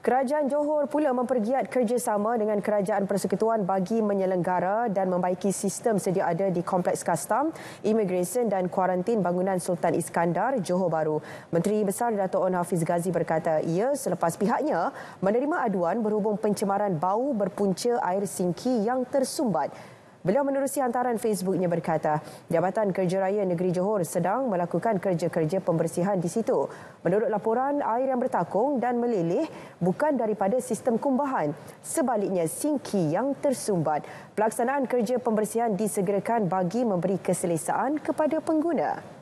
Kerajaan Johor pula mempergiat kerjasama dengan Kerajaan Persekutuan bagi menyelenggara dan membaiki sistem sedia ada di Kompleks Kastam, Immigration dan Kuarantin Bangunan Sultan Iskandar, Johor Baru. Menteri Besar Dato' On Hafiz Ghazi berkata ia selepas pihaknya menerima aduan berhubung pencemaran bau berpunca air singki yang tersumbat Beliau menerusi hantaran Facebooknya berkata, Jabatan Kerja Raya Negeri Johor sedang melakukan kerja-kerja pembersihan di situ. Menurut laporan, air yang bertakung dan meleleh bukan daripada sistem kumbahan. Sebaliknya, sinki yang tersumbat. Pelaksanaan kerja pembersihan disegerakan bagi memberi keselesaan kepada pengguna.